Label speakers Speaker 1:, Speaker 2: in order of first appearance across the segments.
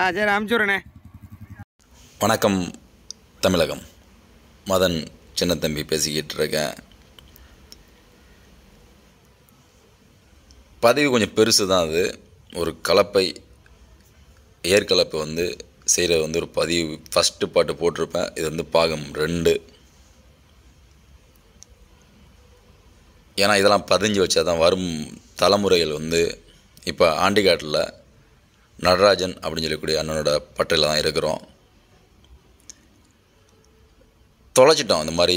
Speaker 1: ஆ சரி வணக்கம் தமிழகம் மதன் சின்னத்தம்பி பேசிக்கிட்டு இருக்கேன் பதவி கொஞ்சம் பெருசு தான் அது ஒரு கலப்பை ஏற்கலப்பை வந்து செய்கிறது வந்து ஒரு பதிவு ஃபஸ்ட்டு பாட்டு போட்டிருப்பேன் இது வந்து பாகம் ரெண்டு ஏன்னா இதெல்லாம் பதிஞ்சு வச்சா தான் வரும் தலைமுறைகள் வந்து இப்போ ஆண்டிகாட்டில் நடராஜன் அப்படின்னு சொல்லக்கூடிய அண்ணனோட பட்டையில் தான் இருக்கிறோம் தொலைச்சிட்டோம் இந்த மாதிரி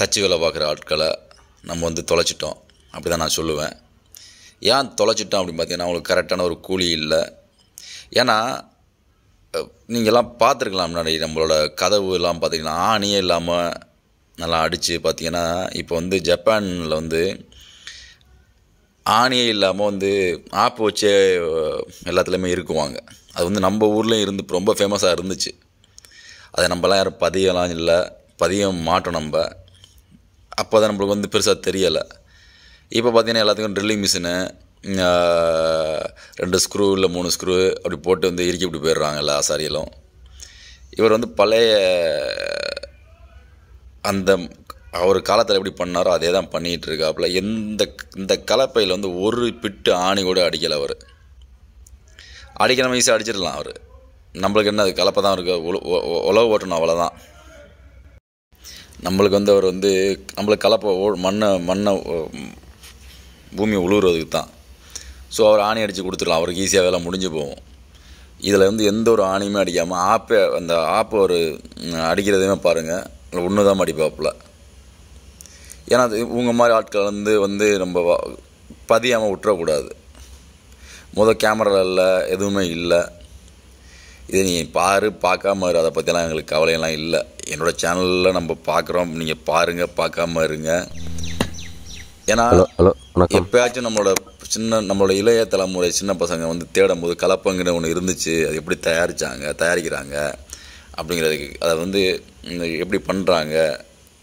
Speaker 1: தச்சு வேலை பார்க்குற ஆட்களை நம்ம வந்து தொலைச்சிட்டோம் அப்படி தான் நான் சொல்லுவேன் ஏன் தொலைச்சிட்டோம் அப்படின்னு பார்த்தீங்கன்னா அவங்களுக்கு கரெக்டான ஒரு கூலி இல்லை ஏன்னா நீங்கள்லாம் பார்த்துருக்கலாம் முன்னாடி நம்மளோட கதவு எல்லாம் பார்த்திங்கன்னா ஆணியே இல்லாமல் நல்லா அடித்து பார்த்திங்கன்னா இப்போ வந்து ஜப்பானில் வந்து ஆணியே இல்லாமல் வந்து ஆப்பு வச்சே எல்லாத்துலேயுமே இருக்குவாங்க அது வந்து நம்ம ஊர்லேயும் இருந்து ரொம்ப ஃபேமஸாக இருந்துச்சு அதை நம்மலாம் யாரும் பதியலாம் இல்லை பதியம் மாட்டோம் நம்ம அப்போ தான் நம்மளுக்கு வந்து பெருசாக தெரியலை இப்போ பார்த்திங்கன்னா எல்லாத்துக்கும் ட்ரில்லிங் மிஷினு ரெண்டு ஸ்க்ரூ இல்லை மூணு ஸ்க்ரூ அப்படி போட்டு வந்து இறுக்கி இப்படி போயிடுறாங்க எல்லா ஆசாரியெல்லாம் இவர் வந்து பழைய அந்த அவர் காலத்தில் எப்படி பண்ணாரோ அதே தான் பண்ணிகிட்டு இருக்காப்புல எந்த இந்த கலப்பையில் வந்து ஒரு பிட்டு ஆணி கூட அடிக்கலை அவர் அடிக்கிற ஈஸியாக அடிச்சிடலாம் அவர் நம்மளுக்கு என்ன அது கலப்பை தான் இருக்குது உழவு ஓட்டணும் அவ்வளோதான் நம்மளுக்கு வந்து அவர் வந்து நம்மளுக்கு கலப்பை ஓ மண்ணை மண்ணை பூமி உழுவுறதுக்கு தான் ஸோ அவர் ஆணி அடித்து கொடுத்துடலாம் அவருக்கு ஈஸியாக வேலை முடிஞ்சு போகும் இதில் வந்து எந்த ஒரு ஆணியுமே அடிக்காமல் ஆப்பை அந்த ஆப்பை ஒரு அடிக்கிறதையுமே பாருங்கள் ஒன்று தான் அடிப்பாப்புல ஏன்னா அது இவங்க மாதிரி ஆட்கள் வந்து வந்து நம்ம பதியாமல் விட்டுறக்கூடாது முதல் கேமரா இல்லை எதுவுமே இல்லை இதை நீ பாரு பார்க்காம இரு அதை பற்றிலாம் எங்களுக்கு கவலையெல்லாம் இல்லை என்னோடய சேனலில் நம்ம பார்க்குறோம் நீங்கள் பாருங்கள் பார்க்காம இருங்க ஏன்னா எப்பயாச்சும் நம்மளோட சின்ன நம்மளோட இளைய தலைமுறை சின்ன பசங்க வந்து தேடும் போது கலப்பங்கிற ஒன்று இருந்துச்சு அது எப்படி தயாரித்தாங்க தயாரிக்கிறாங்க அப்படிங்கிறதுக்கு அதை வந்து எப்படி பண்ணுறாங்க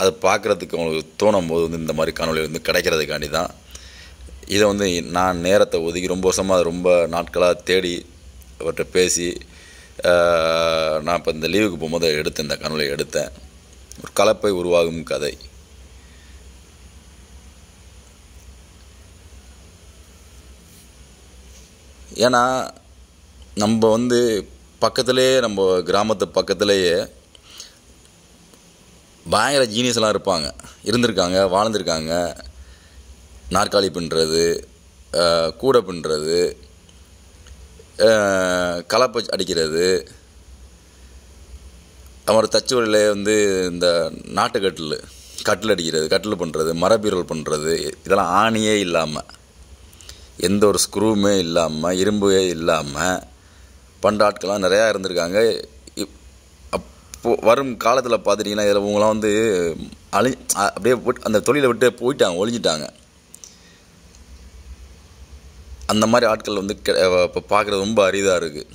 Speaker 1: அதை பார்க்குறதுக்கு அவங்களுக்கு தோணும் போது வந்து இந்த மாதிரி காணொலி வந்து கிடைக்கிறதுக்காண்டி தான் இதை வந்து நான் நேரத்தை ஒதுக்கி ரொம்ப வருஷமாக அதை ரொம்ப நாட்களாக தேடி அவர்கிட்ட பேசி நான் இப்போ இந்த லீவுக்கு போகும்போது எடுத்தேன் இந்த காணொலியை எடுத்தேன் ஒரு கலப்பை உருவாகும் கதை ஏன்னா நம்ம வந்து பக்கத்துலேயே நம்ம கிராமத்து பக்கத்துலேயே பயங்கர ஜீனியஸ்லாம் இருப்பாங்க இருந்திருக்காங்க வாழ்ந்திருக்காங்க நாற்காலி பின்னுறது கூடை பின்னுறது கலப்பை அடிக்கிறது அவரோட தச்சுவரில் வந்து இந்த நாட்டுக்கட்டில் கட்டில் அடிக்கிறது கட்டில் பண்ணுறது மரபீரல் பண்ணுறது இதெல்லாம் ஆணியே இல்லாமல் எந்த ஒரு ஸ்க்ரூவுமே இல்லாமல் இரும்புவே இல்லாமல் பண்ட ஆட்கள்லாம் நிறையா இருந்திருக்காங்க இப்போது வரும் காலத்தில் பார்த்துட்டிங்கன்னா இதில் இவங்களாம் வந்து அழி அப்படியே அந்த தொழிலை விட்டு போயிட்டாங்க ஒழிஞ்சிட்டாங்க அந்த மாதிரி ஆட்கள் வந்து இப்போ பார்க்குறது ரொம்ப அரிதாக இருக்குது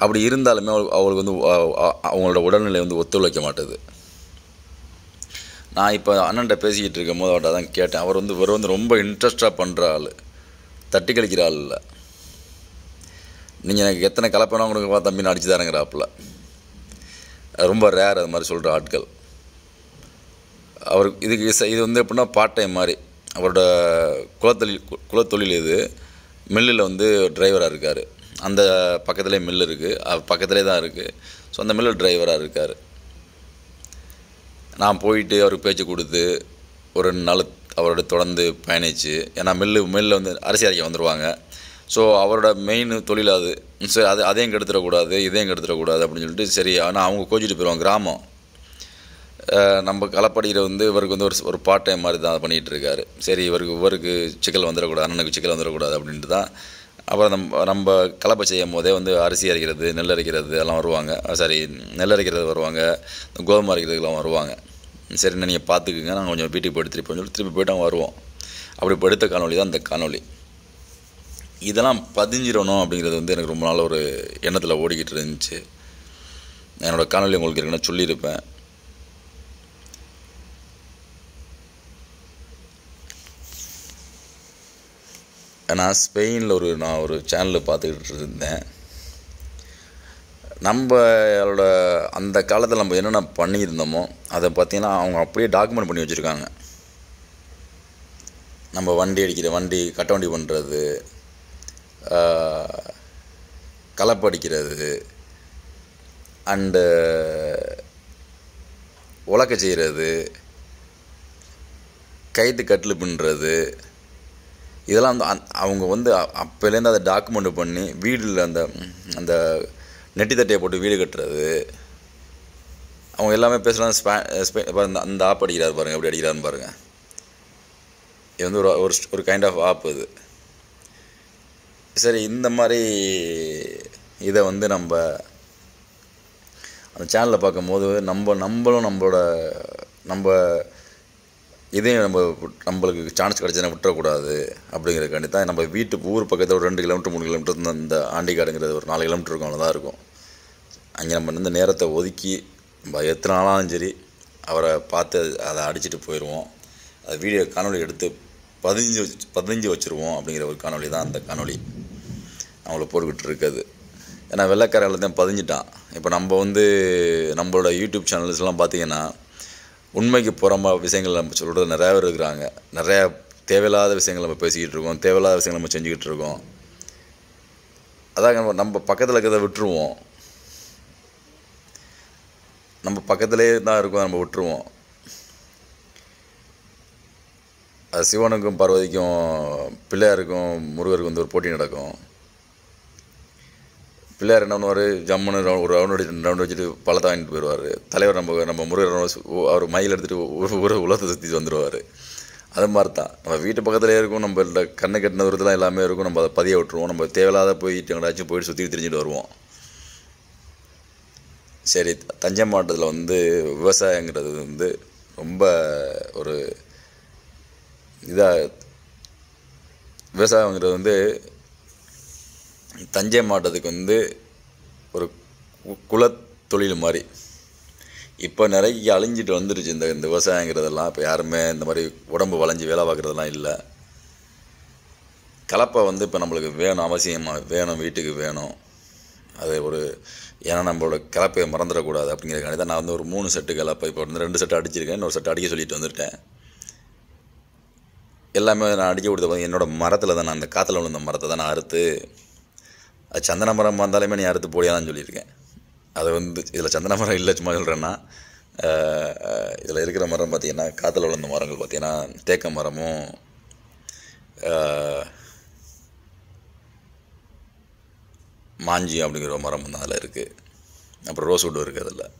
Speaker 1: அப்படி இருந்தாலுமே அவளுக்கு வந்து அவங்களோட உடல்நிலை வந்து ஒத்துழைக்க மாட்டேது நான் இப்போ அண்ணன்ட்ட பேசிக்கிட்டு இருக்கும் போது அவட்ட தான் கேட்டேன் அவர் வந்து இவர் வந்து ரொம்ப இன்ட்ரெஸ்டாக பண்ணுற ஆள் தட்டி கழிக்கிற ஆள் இல்லை நீங்கள் எனக்கு எத்தனை கலப்பணம் உங்களுக்கு பார்த்தா மீன் அடிச்சு தரங்கிறாப்புல ரொம்ப ரேர் அது மாதிரி சொல்கிற ஆட்கள் அவர் இதுக்கு இது வந்து எப்படின்னா பார்ட் டைம் மாதிரி அவரோட குலத்தொழில் குலத்தொழில் இது மில்லில் வந்து டிரைவராக இருக்கார் அந்த பக்கத்துலேயே மில் இருக்குது பக்கத்துலேயே தான் இருக்குது ஸோ அந்த மில்லில் டிரைவராக இருக்கார் நான் போயிட்டு அவருக்கு பேச்சு கொடுத்து ஒரு நல அவரோட தொடர்ந்து பயணித்து ஏன்னா மில்லு மில்லில் வந்து அரசியல் அரைக்க வந்துடுவாங்க ஸோ அவரோட மெயின் தொழில் அது சரி அது அதையும் கெடுத்துடக்கூடாது இதையும் கெடுத்துடக்கூடாது அப்படின்னு சொல்லிட்டு சரி ஆனால் அவங்க கோச்சிட்டு போயிடுவாங்க கிராமம் நம்ம களப்படியில் வந்து இவருக்கு வந்து ஒரு ஒரு பார்ட் டைம் மாதிரி தான் பண்ணிகிட்டு இருக்காரு சரி இவருக்கு இவருக்கு சிக்கல் வந்துடக்கூடாது அண்ணனுக்கு சிக்கல் வந்துடக்கூடாது அப்படின்ட்டு தான் அப்புறம் நம்ம நம்ம கலப்பை செய்யும் போதே வந்து அரிசி அரைக்கிறது நெல் அரைக்கிறது எல்லாம் வருவாங்க சாரி நெல் அரைக்கிறது வருவாங்க கோதுமை அரைக்கிறதுக்கெல்லாம் வருவாங்க சரி நீங்கள் பார்த்துக்குங்க நாங்கள் கொஞ்சம் வீட்டுக்கு போய் திருப்பி சொல்லிட்டு திருப்பி போய்ட்டு வருவோம் அப்படி படுத்த காணொலி தான் அந்த காணொலி இதெல்லாம் பதிஞ்சிடணும் அப்படிங்கிறது வந்து எனக்கு ரொம்ப நாள் ஒரு எண்ணத்தில் ஓடிக்கிட்டு இருந்துச்சு என்னோடய காணொலி உங்களுக்கு இருக்குன்னு சொல்லியிருப்பேன் நான் ஸ்பெயினில் ஒரு நான் ஒரு சேனலில் பார்த்துக்கிட்டு இருந்தேன் நம்மளோட அந்த காலத்தில் நம்ம என்னென்ன பண்ணியிருந்தோமோ அதை பார்த்திங்கன்னா அவங்க அப்படியே டாக்குமெண்ட் பண்ணி வச்சுருக்காங்க நம்ம வண்டி அடிக்கிற வண்டி கட்ட வண்டி பண்ணுறது களைப்படிக்கிறது அண்டு உலக்க செய்கிறது கயிற்று கட்டில் பின்னுறது இதெல்லாம் வந்து அந் அவங்க வந்து அப்போலேருந்து அதை டாக்குமெண்ட் பண்ணி வீடில் அந்த அந்த நெட்டி தட்டையை போட்டு வீடு கட்டுறது அவங்க எல்லாமே பேசுகிறாங்க ஸ்பே அந்த அந்த ஆப் அடிக்கிறார் பாருங்கள் எப்படி அடிக்கிறாருன்னு பாருங்கள் இது வந்து ஒரு ஒரு கைண்ட் ஆஃப் ஆப் இது சரி இந்த மாதிரி இதை வந்து நம்ம அந்த சேனலில் பார்க்கும்போது நம்ம நம்மளும் நம்மளோட நம்ம இதையும் நம்ம நம்மளுக்கு சான்ஸ் கிடச்சினா விட்டுறக்கூடாது அப்படிங்கிறதுக்காண்டி தான் நம்ம வீட்டு ஊர் பக்கத்தில் ஒரு ரெண்டு கிலோமீட்டர் மூணு கிலோமீட்டர் இந்த ஆண்டிக்காடுங்கிறது ஒரு நாலு கிலோமீட்டர் இருக்கும் அவ்வளோதான் இருக்கும் அங்கே நம்ம இந்த நேரத்தை ஒதுக்கி நம்ம எத்தனை நாளாலும் சரி அவரை பார்த்து அதை அடிச்சுட்டு போயிடுவோம் அது வீடியோ காணொலி எடுத்து பதிஞ்சு வச்சு பதிஞ்சு வச்சுருவோம் அப்படிங்கிற ஒரு காணொலி தான் அந்த காணொலி அவங்கள போட்டுக்கிட்டு இருக்காது ஏன்னா வெள்ளக்காரர்கள் தான் பதிஞ்சிட்டான் இப்போ நம்ம வந்து நம்மளோட யூடியூப் சேனல்ஸ்லாம் பார்த்திங்கன்னா உண்மைக்கு புறமாக விஷயங்கள் நம்ம சொல்கிறது நிறையா பேர் இருக்கிறாங்க நிறையா தேவையில்லாத விஷயங்கள் நம்ம பேசிக்கிட்டு இருக்கோம் தேவையில்லாத விஷயங்கள் நம்ம செஞ்சுக்கிட்டு இருக்கோம் அதாவது நம்ம நம்ம பக்கத்தில் இருக்கிறத விட்டுருவோம் நம்ம பக்கத்துலேயே தான் இருக்கோம் நம்ம விட்டுருவோம் அது சிவனுக்கும் பார்வதிக்கும் பிள்ளையாருக்கும் முருகருக்கும் வந்து ஒரு போட்டி நடக்கும் பிள்ளையார் என்ன பண்ணுவார் ஜம்முன்னு ஒரு ரவுண்ட் அடி ரவுண்ட் வச்சுட்டு பழத்தை வாங்கிட்டு போயிடுவார் தலைவர் நம்ம நம்ம முருகர் அவர் மயில் எடுத்துகிட்டு ஒரு உலகத்தை சுற்றி வந்துடுவார் அது மாதிரி தான் நம்ம வீட்டு பக்கத்துலேயே இருக்கும் நம்மள்ட்ட கண்ணை கட்டின தூரத்தில் எல்லாமே இருக்கும் நம்ம அதை பதிய விட்டுருவோம் நம்ம தேவையில்லாத போயிட்டு எங்கடாச்சும் போயிட்டு சுற்றி தெரிஞ்சுட்டு வருவோம் சரி தஞ்சை மாவட்டத்தில் வந்து விவசாயங்கிறது வந்து ரொம்ப ஒரு இதாக விவசாயங்கிறது வந்து தஞ்சை மாவட்டத்துக்கு வந்து ஒரு குலத்தொழில் மாதிரி இப்போ நிறைய அழிஞ்சிட்டு வந்துடுச்சு இந்த இந்த விவசாயங்கிறதெல்லாம் இப்போ யாருமே இந்த மாதிரி உடம்பு வளைஞ்சி வேலை பார்க்குறதெல்லாம் இல்லை கலப்பை வந்து இப்போ நம்மளுக்கு வேணும் அவசியமாக வேணும் வீட்டுக்கு வேணும் அது ஒரு ஏன்னா நம்மளோட கலப்பையை மறந்துடக்கூடாது அப்படிங்கிறதுக்காக தான் நான் வந்து ஒரு மூணு செட்டு கலப்பை இப்போ வந்து ரெண்டு செட்டு அடிச்சிருக்கேன் இன்னொரு செட்டு அடிக்க சொல்லிட்டு வந்துருக்கேன் எல்லாமே நான் அடிக்க கொடுத்த என்னோடய மரத்தில் தான் நான் அந்த காற்றுல விழுந்த மரத்தை தான் நான் அறுத்து அது சந்தன மரமாக இருந்தாலுமே நீ அறுத்து போடியாக தான் சொல்லியிருக்கேன் அது வந்து இதில் சந்தன மரம் இல்லை சும்மா சொல்கிறேன்னா இதில் இருக்கிற மரம் பார்த்திங்கன்னா காற்றில் விழுந்த மரங்கள் பார்த்திங்கன்னா தேக்க மரமும் மாஞ்சி அப்படிங்கிற மரம் தான் அதில் இருக்குது அப்புறம் ரோஸ் வுட் இருக்குது அதில்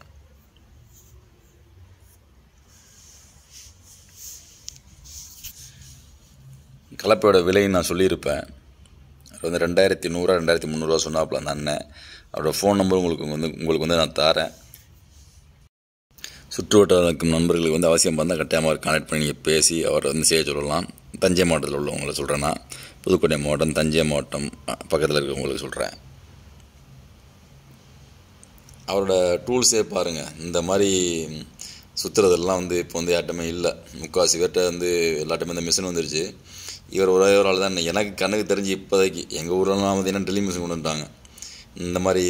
Speaker 1: கலப்பையோட விலைன்னு நான் சொல்லியிருப்பேன் வந்து ரெண்டாயிரத்தி நூறுரூவா ரெண்டாயிரத்தி முந்நூறுரூவா சொன்னாப்பில் அந்த அண்ணன் அவரோட ஃபோன் நம்பர் உங்களுக்கு வந்து உங்களுக்கு வந்து நான் தாரேன் சுற்றுவட்டாரம் இருக்கும் நண்பர்களுக்கு வந்து அவசியம் பார்த்தா கட்டாயமாக அவர் பண்ணி நீங்கள் பேசி அவரை வந்து செய்ய சொல்லலாம் தஞ்சை மாவட்டத்தில் உள்ளவங்களை சொல்கிறேன்னா புதுக்கோட்டை மாவட்டம் தஞ்சை மாவட்டம் பக்கத்தில் இருக்கிறவங்களுக்கு சொல்கிறேன் அவரோட டூல்ஸே பாருங்கள் இந்த மாதிரி சுற்றுறதெல்லாம் வந்து இப்போ வந்து யார்ட்டுமே இல்லை முக்கால்வாசி பேர்கிட்ட வந்து எல்லாட்டமே இந்த மிஷின் வந்துருச்சு இவர் ஒரே ஒரு ஆள் தான் எனக்கு கண்ணுக்கு தெரிஞ்சு இப்போதைக்கு எங்கள் வந்து என்ன ட்ரில் மிஷின் கொண்டு வந்தாங்க இந்த மாதிரி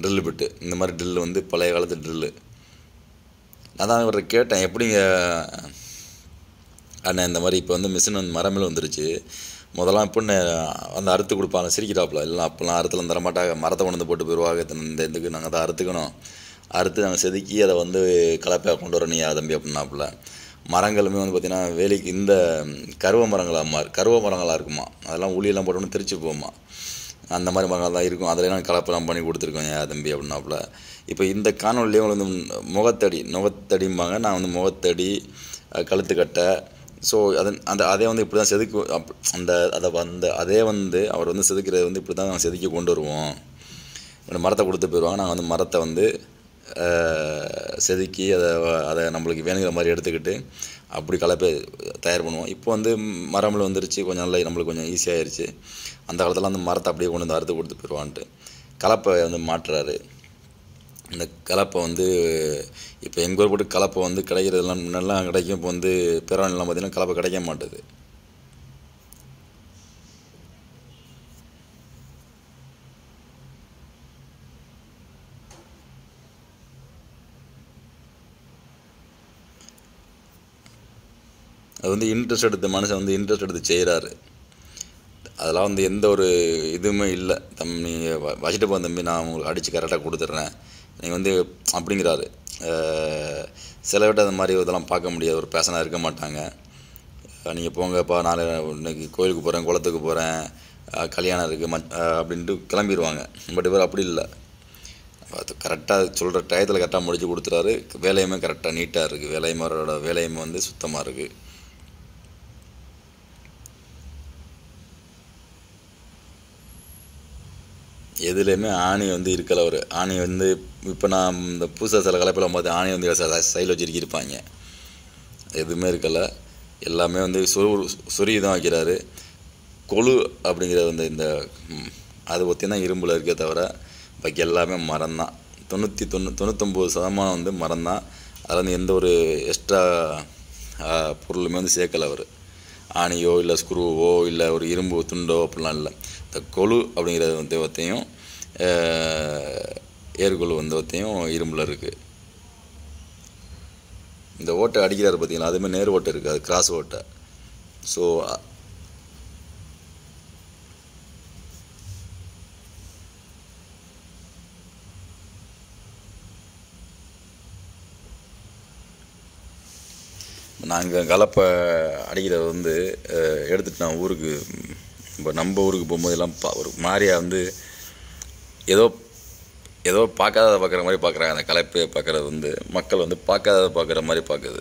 Speaker 1: ட்ரில்லு பிட்டு இந்த மாதிரி ட்ரில்லு வந்து பழைய காலத்து ட்ரில்லு நான் தான் இவர்கிட்ட கேட்டேன் எப்படிங்க அண்ணன் இந்த மாதிரி இப்போ வந்து மிஷின் வந்து மரமேல் வந்துருச்சு முதலாம் பொண்ணு வந்து அறுத்து கொடுப்பாங்க சிரிக்கிறாப்புல இல்லை அப்போல்லாம் அறுத்துலாம் தரமாட்டாங்க மரத்தை கொண்டு வந்து போட்டு போயிடுவாங்க இந்த இதுக்கு நாங்கள் தான் அறுத்துக்கணும் அறுத்து நாங்கள் செதுக்கி அதை வந்து கலப்பையாக கொண்டு வரணும் தம்பி அப்படின்னாப்புல மரங்களுமே வந்து பார்த்திங்கன்னா வேலைக்கு இந்த கருவ மரங்களாக கருவ மரங்களாக இருக்குமா அதெல்லாம் உளியெல்லாம் போட்டோம்னு திருச்சி போகுமா அந்த மாதிரி மரங்கள் தான் இருக்கும் அதில் நான் கலப்பெல்லாம் பண்ணி கொடுத்துருக்கோம் ஏன் தம்பி அப்படின்னாப்புல இப்போ இந்த காணொலியும் வந்து முகத்தடி முகத்தடிம்பாங்க நான் வந்து முகத்தடி கழுத்துக்கட்டை ஸோ அதன் அந்த அதே வந்து இப்படி தான் செதுக்கு அந்த அதை அந்த அதே வந்து அவர் வந்து செதுக்கிறது வந்து இப்படி தான் செதுக்கி கொண்டு வருவோம் மரத்தை கொடுத்து போயிடுவாங்க நாங்கள் வந்து மரத்தை வந்து செதுக்கி அதை அதை நம்மளுக்கு வேணுங்கிற மாதிரி எடுத்துக்கிட்டு அப்படி கலப்பை தயார் பண்ணுவோம் இப்போ வந்து மரம்ல வந்துருச்சு கொஞ்சம் நல்லா நம்மளுக்கு கொஞ்சம் ஈஸியாகிருச்சு அந்த காலத்தில் அந்த மரத்தை அப்படியே கொண்டு வந்து அறுத்து கொடுத்து போயிடுவான்ட்டு கலப்பை வந்து மாற்றுறாரு இந்த கலப்பை வந்து இப்போ எங்கள் ஊர் போட்டு கலப்பை வந்து கிடைக்கிறதுலாம் முன்னெல்லாம் கிடைக்கும் இப்போ வந்து பேராணிலாம் பார்த்திங்கன்னா கலப்பை கிடைக்க மாட்டுது அது வந்து இன்ட்ரெஸ்ட் எடுத்த மனுஷன் வந்து இன்ட்ரெஸ்ட் எடுத்து செய்கிறாரு அதெல்லாம் வந்து எந்த ஒரு இதுவுமே இல்லை தம் நீங்கள் வச்சுட்டு போன தம்பி நான் உங்களுக்கு அடித்து கரெக்டாக கொடுத்துட்றேன் நீங்கள் வந்து அப்படிங்கிறாரு சில விட்ட அந்த மாதிரி இதெல்லாம் பார்க்க முடியாது ஒரு பேசனாக இருக்க மாட்டாங்க நீங்கள் போங்கப்பா நாலு இன்னைக்கு கோயிலுக்கு போகிறேன் குளத்துக்கு போகிறேன் கல்யாணம் இருக்குது மச் அப்படின்ட்டு கிளம்பிடுவாங்க பட் இவர் அப்படி இல்லை அது கரெக்டாக சொல்கிற டயத்தில் கரெக்டாக முடிச்சு கொடுத்துறாரு வேலையுமே கரெக்டாக நீட்டாக இருக்குது வேலையுமாரோட வேலையுமே வந்து சுத்தமாக இருக்குது எதுலேயுமே ஆணி வந்து இருக்கல ஒரு ஆணி வந்து இப்போ நான் இந்த பூசா சில கலப்பில் போது ஆணி வந்து சைடில் வச்சுருக்கி இருப்பாங்க எதுவுமே இருக்கலை எல்லாமே வந்து சொரு சொருகி தான் வைக்கிறாரு கொழு அப்படிங்கிற வந்து இந்த அது பற்றி தான் இரும்பில் இருக்கே தவிர பாக்கி எல்லாமே மரம் தான் தொண்ணூற்றி தொண்ணூ தொண்ணூத்தொம்பது சதமானம் வந்து மரம் தான் அதில் வந்து எந்த ஒரு எக்ஸ்ட்ரா பொருளுமே வந்து சேர்க்கலை அவர் ஆணியோ இல்லை ஸ்க்ரூவோ இல்லை ஒரு இரும்பு துண்டோ அப்படிலாம் இல்லை இந்த கொழு அப்படிங்கிற தெய்வத்தையும் ஏர்கொழு தெய்வத்தையும் இரும்பில் இருக்குது இந்த ஓட்டை அடிக்கிறார் பார்த்தீங்களா அதுமாதிரி நேர் ஓட்டை இருக்குது அது கிராஸ் ஓட்டை ஸோ நாங்கள் கலப்பை அடிக்கிறத வந்து எடுத்துகிட்டு நான் ஊருக்கு இப்போ நம்ம ஊருக்கு போகும்போது எல்லாம் பா ஒரு மாதிரியாக வந்து ஏதோ ஏதோ பார்க்காதத பார்க்குற மாதிரி பார்க்குறாங்க அந்த கலப்பையை பார்க்குறது வந்து மக்கள் வந்து பார்க்காதத பார்க்குற மாதிரி பார்க்குது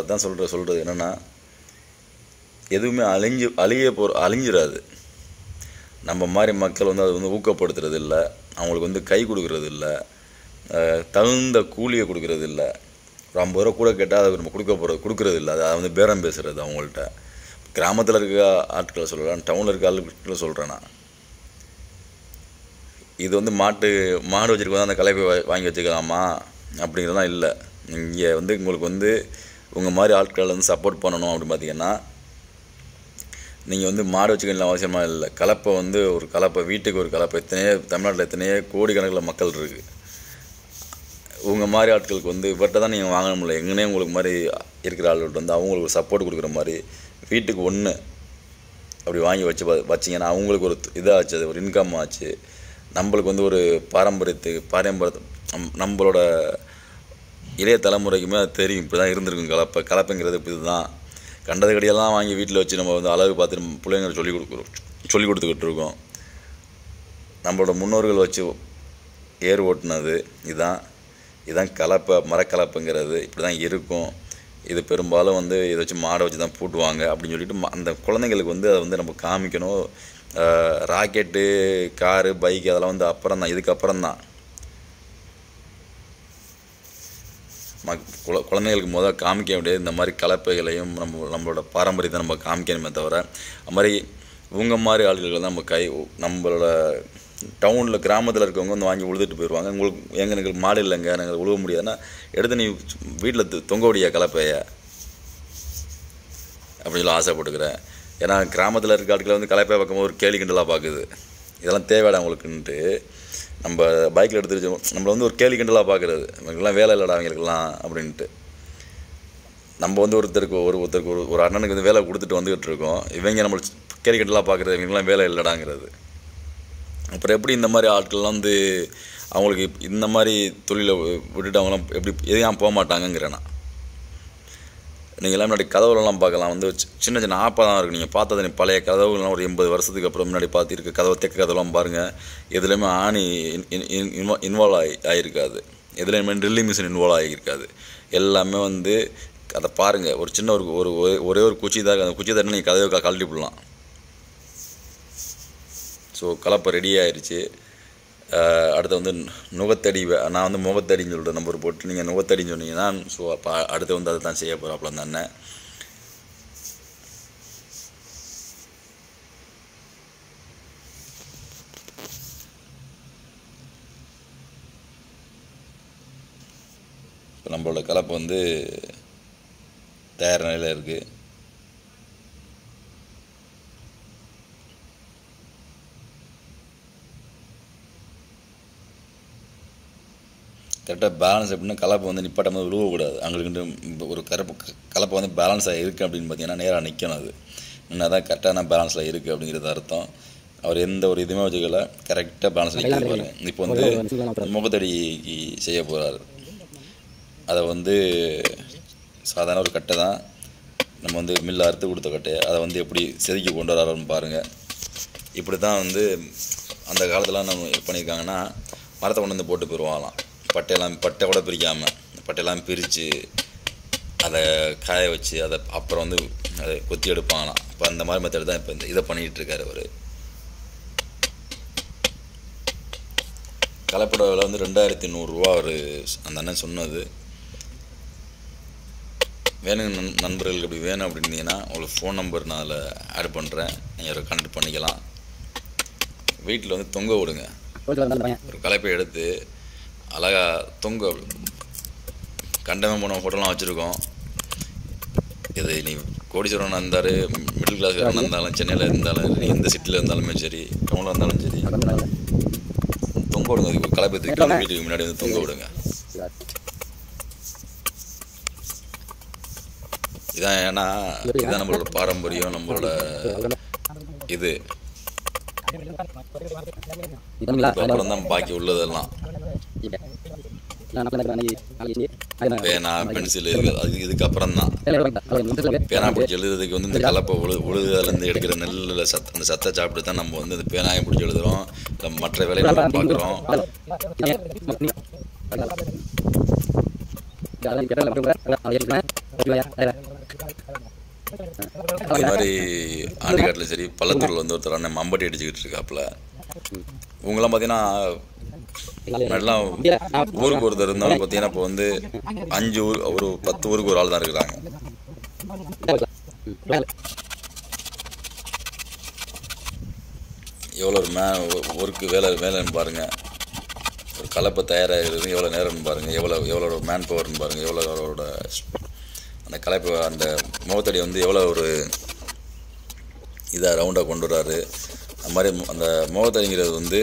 Speaker 1: அதான் சொல்கிற சொல்கிறது என்னென்னா எதுவுமே அழிஞ்சு அழிய போ அழிஞ்சிடாது நம்ம மாதிரி மக்கள் வந்து அதை வந்து ஊக்கப்படுத்துறது இல்லை அவங்களுக்கு வந்து கை கொடுக்குறது இல்லை தகுந்த கூலியை கொடுக்கறது இல்லை ஒரு ஐம்பது ரூபா கூட கேட்டால் அதை நம்ம கொடுக்க போகிறது கொடுக்கறது இல்லை அதை வந்து பேரம் பேசுகிறது அவங்கள்ட்ட கிராமத்தில் இருக்க ஆட்களை சொல்லலாம் டவுனில் இருக்க ஆட்களை சொல்கிறேன் நான் இது வந்து மாட்டு மாடு வச்சுருக்கோம் அந்த கலைப்பை வாங்கி வச்சுக்கலாமா அப்படிங்கிறதெல்லாம் இல்லை இங்கே வந்து உங்களுக்கு வந்து உங்கள் மாதிரி ஆட்களை வந்து சப்போர்ட் பண்ணணும் அப்படின்னு பார்த்தீங்கன்னா நீங்கள் வந்து மாடு வச்சுக்கணும் அவசியமாக இல்லை கலப்பை வந்து ஒரு கலப்பை வீட்டுக்கு ஒரு கலப்பை எத்தனையோ தமிழ்நாட்டில் எத்தனையோ கோடிக்கணக்கில் மக்கள் இருக்குது உங்கள் மாதிரி ஆட்களுக்கு வந்து இவர்கிட்ட தான் நீங்கள் வாங்க முடியல எங்கனே உங்களுக்கு மாதிரி இருக்கிற ஆள்கிட்ட வந்து அவங்களுக்கு சப்போர்ட் கொடுக்குற மாதிரி வீட்டுக்கு ஒன்று அப்படி வாங்கி வச்சு வச்சிங்கன்னா அவங்களுக்கு ஒரு இதாச்சு அது ஒரு இன்கம் ஆச்சு நம்மளுக்கு வந்து ஒரு பாரம்பரியத்துக்கு பாரம்பரிய நம்மளோட இளைய தலைமுறைக்குமே அது தெரியும் இப்படி தான் இருந்திருக்கும் கலப்பை கலப்பைங்கிறது இப்படி தான் கண்டது கடையெல்லாம் வாங்கி வீட்டில் வச்சு நம்ம வந்து அழகு பார்த்து நம்ம பிள்ளைங்களை சொல்லிக் கொடுக்குறோம் சொல்லிக் கொடுத்துக்கிட்டு இருக்கோம் நம்மளோட முன்னோர்கள் வச்சு ஏர் ஓட்டினது இதுதான் இதுதான் கலப்பை மரக்கலப்புங்கிறது இப்படி தான் இருக்கும் இது பெரும்பாலும் வந்து இதை வச்சு மாடை வச்சு தான் பூட்டுவாங்க அப்படின்னு சொல்லிட்டு அந்த குழந்தைங்களுக்கு வந்து அதை வந்து நம்ம காமிக்கணும் ராக்கெட்டு காரு பைக் அதெல்லாம் வந்து அப்புறம் தான் இதுக்கப்புறம் தான் மக் குழ குழந்தைங்களுக்கு முதல் காமிக்க முடியாது இந்த மாதிரி கலப்பைகளையும் நம்ம நம்மளோட பாரம்பரியத்தை நம்ம காமிக்கணுமே தவிர அது மாதிரி இவங்க மாதிரி ஆளுகளுக்கு தான் நம்ம கை நம்மளோட டவுனில் கிராமத்தில் இருக்கவங்க வந்து வாங்கி உழுதுட்டு போயிடுவாங்க உங்களுக்கு எங்கே எனக்கு மாடு இல்லைங்க எனக்கு உழுவ முடியாதுன்னா எடுத்து நீ வீட்டில் தொங்க முடியா கலப்பைய அப்படின்னு சொல்லி ஆசைப்பட்டுக்கிறேன் ஏன்னா கிராமத்தில் இருக்க ஆட்களை வந்து கலப்பையை பார்க்கும்போது ஒரு கேலி கிண்டலாக பார்க்குது இதெல்லாம் தேவைடா அவங்களுக்குன்ட்டு நம்ம பைக்கில் எடுத்துட்டு நம்மளை வந்து ஒரு கேலி கிண்டலாக பார்க்குறது இவங்களுக்குலாம் வேலை இல்லைடா அவங்களுக்குலாம் அப்படின்ட்டு நம்ம வந்து ஒருத்தருக்கு ஒரு ஒருத்தருக்கு ஒரு ஒரு அண்ணனுக்கு வந்து வேலை கொடுத்துட்டு வந்துக்கிட்டு இருக்கோம் இவங்க நம்மளுக்கு கேலி கிண்டலாக பார்க்குறது இவங்களுக்குலாம் வேலை இல்லைடாங்கிறது அப்புறம் எப்படி இந்த மாதிரி ஆட்கள்லாம் வந்து அவங்களுக்கு இந்த மாதிரி தொழிலை விட்டுட்டு அவங்களாம் எப்படி எதையும் போக மாட்டாங்கங்கிறேன் நீங்கள் எல்லாம் முன்னாடி கதவுலாம் பார்க்கலாம் வந்து சின்ன சின்ன ஆப்பாக தான் இருக்கும் நீங்கள் பார்த்தது பழைய கதவுகள்லாம் ஒரு எண்பது வருஷத்துக்கு அப்புறம் முன்னாடி பார்த்துருக்க கதவை தெக்க கதவுலாம் பாருங்கள் எதுலேயுமே ஆணி இன்வால்வ் ஆகி ஆகியிருக்காது எதுலேயுமே ட்ரில்லிங் மிஷின் இன்வால்வ் ஆகியிருக்காது எல்லாமே வந்து அதை பாருங்கள் ஒரு சின்ன ஒரு ஒரு ஒரே ஒரு குச்சி தான் அந்த குச்சி தான் நீங்கள் கதவை கழட்டி விடலாம் ஸோ கலப்பை ரெடி ஆயிடுச்சு அடுத்து வந்து நுகத்தடி நான் வந்து முகத்தடின்னு சொல்லிட்டு நம்பர் போட்டு நீங்கள் நுகத்தடின்னு சொன்னீங்கன்னா ஸோ அப்போ அடுத்து வந்து அதை தான் செய்ய போகிறாப்புல தான் அண்ணன் இப்போ நம்மளோட கலப்பு வந்து தயார் நிலையில் இருக்குது கரெக்டாக பேலன்ஸ் எப்படின்னா கலப்பை வந்து நிப்பாட்டும் போது விழுவக்கூடாது அவங்களுக்குன்ட்டு ஒரு கரப்பு கலப்பை வந்து பேலன்ஸாக இருக்குது அப்படின்னு பார்த்தீங்கன்னா நேராக நிற்கணும் அது என்ன தான் கரெக்டான பேலன்ஸில் இருக்குது அப்படிங்கிறது அர்த்தம் அவர் எந்த ஒரு இதுவுமே வச்சுக்கல கரெக்டாக பேலன்ஸ் நிற்கிறார் இப்போ வந்து முகத்தடிக்கு செய்ய போகிறாரு அதை வந்து சாதாரண ஒரு கட்டை தான் நம்ம வந்து மில்ல அறுத்து கொடுத்த கட்டையை அதை வந்து எப்படி செதுக்கி கொண்டு வராருன்னு பாருங்கள் இப்படி தான் வந்து அந்த காலத்தில் நம்ம பண்ணியிருக்காங்கன்னா மரத்தை கொண்டு வந்து போட்டு போயிடுவாங்களாம் பட்டையெல்லாம் பட்டை கூட பிரிக்காமல் பட்டையெல்லாம் பிரித்து அதை காய வச்சு அதை அப்புறம் வந்து அதை கொத்தி எடுப்பாங்களாம் இப்போ அந்த மாதிரி மெத்தட் தான் இப்போ இந்த இதை பண்ணிகிட்ருக்காரு அவர் கலப்பட விலை வந்து ரெண்டாயிரத்தி நூறுரூவா அவர் அந்த அண்ணன் சொன்னது வேணுங்க நண் நண்பர்களுக்கு அப்படி வேணும் அப்படின்னீங்கன்னா உங்களுக்கு ஃபோன் நம்பர் நான் அதில் ஆட் பண்ணுறேன் நீங்கள் கனெக்ட் பண்ணிக்கலாம் வீட்டில் வந்து தொங்க விடுங்க ஒரு கலப்பை எடுத்து அழகாக தொங்க கண்டமே போன ஃபோட்டோலாம் வச்சுருக்கோம் இது நீ கோடீஸ்வரன் இருந்தார் மிடில் கிளாஸ்காரன் இருந்தாலும் சென்னையில் இருந்தாலும் எந்த சிட்டியில் இருந்தாலுமே சரி டவுனில் இருந்தாலும் சரி தொங்க விடுங்க அதுக்கு கலப்பத்துக்கு வீட்டுக்கு முன்னாடி வந்து தொங்க விடுங்க இதான் ஏன்னா இதான் நம்மளோட பாரம்பரியம் நம்மளோட இது தான் பாக்கி உள்ளதெல்லாம் பேனா அது இதுக்கப்புறம் தான் பேனா பிடிச்சி எழுதுறதுக்கு வந்து இந்த கலப்பை எடுக்கிற அந்த நம்ம வந்து இந்த பிடிச்சி எழுதுறோம் மற்ற வேலையை மாதிரி ஆண்டிக்காட்டில் சரி பள்ளத்தூர்ல வந்து ஒருத்தர் அண்ணன் மம்பட்டி அடிச்சுக்கிட்டு இருக்காப்புல உங்களாம் பார்த்தீங்கன்னா எல்லாம் ஊருக்கு ஒருத்தர் இருந்தாலும் பார்த்தீங்கன்னா இப்போ வந்து அஞ்சு ஊர் ஒரு பத்து ஊருக்கு ஒரு ஆள் தான் இருக்கிறாங்க எவ்வளோ ஒரு மே ஒர்க்கு வேலை வேலைன்னு பாருங்கள் ஒரு கலப்பை தயாராகிறது எவ்வளோ நேரம்னு பாருங்கள் எவ்வளோ எவ்வளோ மேன் பவர்னு பாருங்கள் எவ்வளோ அவரோட அந்த கலப்பை அந்த முகத்தடி வந்து எவ்வளோ ஒரு இதாக ரவுண்டாக கொண்டு வர்றாரு அது மாதிரி அந்த முகத்தடிங்கிறது வந்து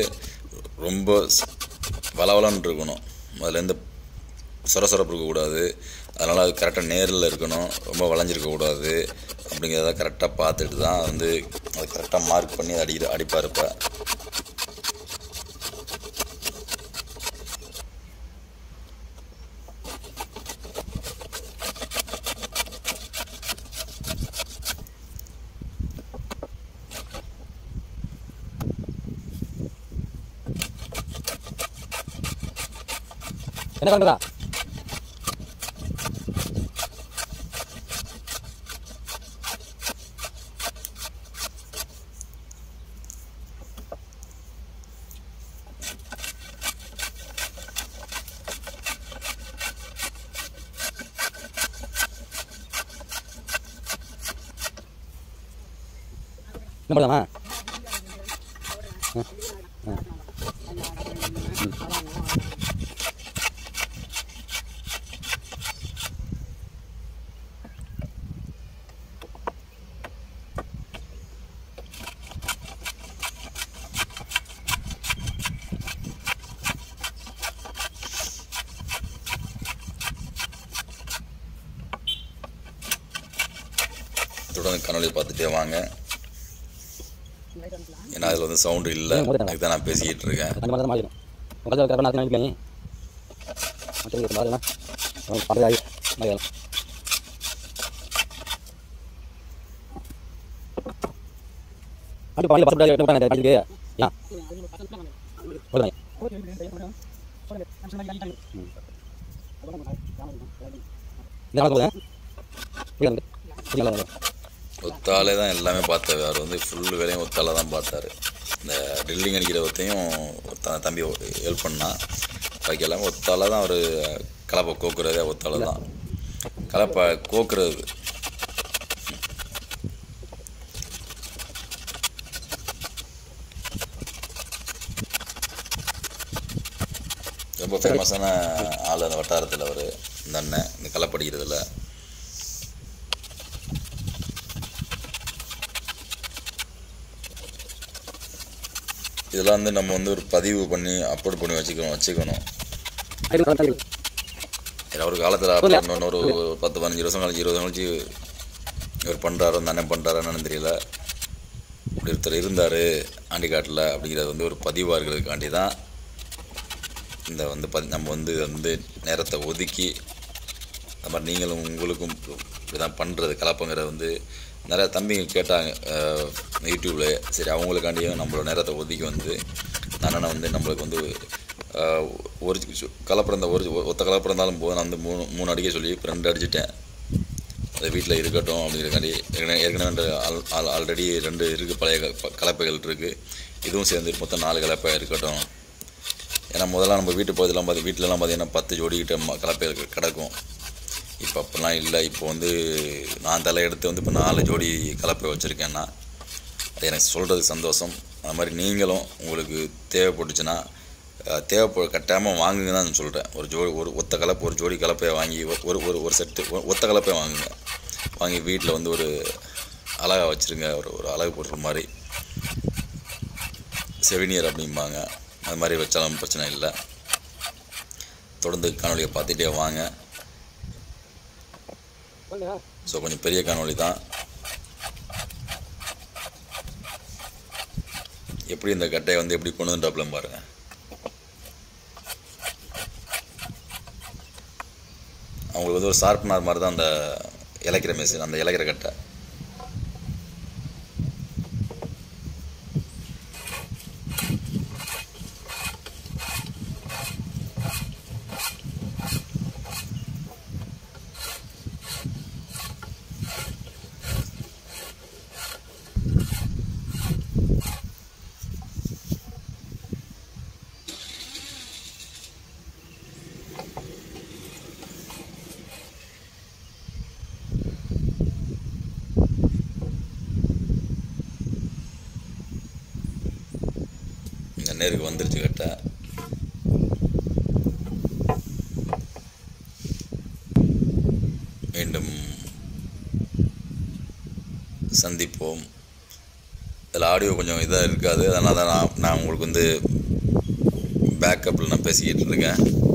Speaker 1: ரொம்ப வளவலான்னு இருக்கணும் அதில் எந்த சொரசொரப்பு இருக்கக்கூடாது அதனால் அது கரெக்டாக நேரில் இருக்கணும் ரொம்ப வளைஞ்சிருக்கக்கூடாது அப்படிங்கிறத கரெக்டாக பார்த்துட்டு தான் வந்து அதை கரெக்டாக மார்க் பண்ணி அடிக்கிற அடிப்பாக இருப்பேன் என்ன கண்டுதா என்ன பண்ணலாமா ஆ ஆ பார்த்துட்டே வாங்க ஏன்னா அதில் வந்து சவுண்டு இல்லை அதுக்கு தான் நான் பேசிக்கிட்டு இருக்கேன் இந்த ஒத்தாலே தான் எல்லாமே பார்த்தாரு அவர் வந்து ஃபுல் வேலையும் ஒத்தால தான் பார்த்தாரு இந்த ட்ரில்லிங் அடிக்கிற ஒத்தையும் தன் தம்பி ஹெல்ப் பண்ணான் பாக்கி எல்லாமே ஒத்தால தான் அவர் கலப்பை கோக்குறதே ஒத்தால தான் கலப்பை கோக்குறது ரொம்ப ஃபேமஸான ஆள் அந்த வட்டாரத்தில் அவர் இந்த அண்ணன் இந்த கலப்படிக்கிறதுல இதெல்லாம் வந்து நம்ம வந்து ஒரு பதிவு பண்ணி அப்லோட் பண்ணி வச்சுக்கணும் வச்சுக்கணும் ஒரு காலத்தில் இன்னொரு ஒரு பத்து பதினஞ்சு வருஷம் கழிச்சு இருபது கழிச்சு இவர் பண்ணுறாரு அந்த அண்ணன் பண்ணுறாரு தெரியல இப்படி ஒருத்தர் இருந்தார் ஆண்டிக்காட்டில் அப்படிங்கிறது வந்து ஒரு பதிவாக இருக்கிறதுக்காண்டி தான் இந்த வந்து பதி நம்ம வந்து வந்து நேரத்தை ஒதுக்கி அது மாதிரி நீங்களும் உங்களுக்கும் இப்படி தான் பண்ணுறது கலப்பங்கிறது வந்து நிறையா தம்பிங்க கேட்டாங்க யூடியூப்பில் சரி அவங்களுக்காண்டியும் நம்மளோட நேரத்தை ஒதுக்கி வந்து அண்ணனை வந்து நம்மளுக்கு வந்து ஒரு கலப்பிறந்த ஒரு ஒத்த கலப்பிறந்தாலும் போது நான் வந்து மூணு மூணு அடிக்க சொல்லி ரெண்டு அடிச்சிட்டேன் அது வீட்டில் இருக்கட்டும் அப்படிங்கிறக்காண்டி ஏற்கனவே ரெண்டு ஆல்ரெடி ரெண்டு இருக்குது பழைய கலப்பைகள் இருக்குது இதுவும் சேர்ந்து மொத்தம் நாலு கலப்பை இருக்கட்டும் ஏன்னா முதல்ல நம்ம வீட்டு பகுதியெல்லாம் பார்த்து வீட்டிலலாம் பார்த்தீங்கன்னா பத்து ஜோடிக்கிட்ட கலப்பைகள் கிடக்கும் இப்போ அப்படிலாம் இல்லை இப்போ வந்து நான் தலை எடுத்து வந்து இப்போ நாலு ஜோடி கலப்பை வச்சுருக்கேன்னா அது எனக்கு சொல்கிறது சந்தோஷம் அது மாதிரி நீங்களும் உங்களுக்கு தேவைப்பட்டுச்சுன்னா தேவைப்பட கட்டாயமாக வாங்குங்க தான் சொல்கிறேன் ஒரு ஜோடி ஒரு ஒத்த கலப்பு ஒரு ஜோடி கலப்பையை வாங்கி ஒரு ஒரு ஒரு செட்டு ஒத்த கலப்பையை வாங்குங்க வாங்கி வீட்டில் வந்து ஒரு அழகாக வச்சுருங்க ஒரு ஒரு அழகு போடுற மாதிரி செவினியர் அப்படிம்பாங்க அது மாதிரி வச்சாலும் பிரச்சனை இல்லை தொடர்ந்து காணொலியை பார்த்துட்டே வாங்க ஸோ கொஞ்சம் பெரிய காணொலி தான் எப்படி இந்த கட்டையை வந்து எப்படி கொண்டு வந்துட்டாப்ல பாருங்கள் அவங்களுக்கு வந்து ஒரு ஷார்ப்னர் மாதிரி தான் அந்த இலைக்கிற மெஷின் அந்த இலைக்கிற கட்டை நேருக்கு வந்துருச்சு கரெக்டாக மீண்டும் சந்திப்போம் இதில் ஆடியோ கொஞ்சம் இதாக இருக்காது அதனால் தான் நான் நான் உங்களுக்கு வந்து பேக்கப்பில் நான் பேசிக்கிட்டு இருக்கேன்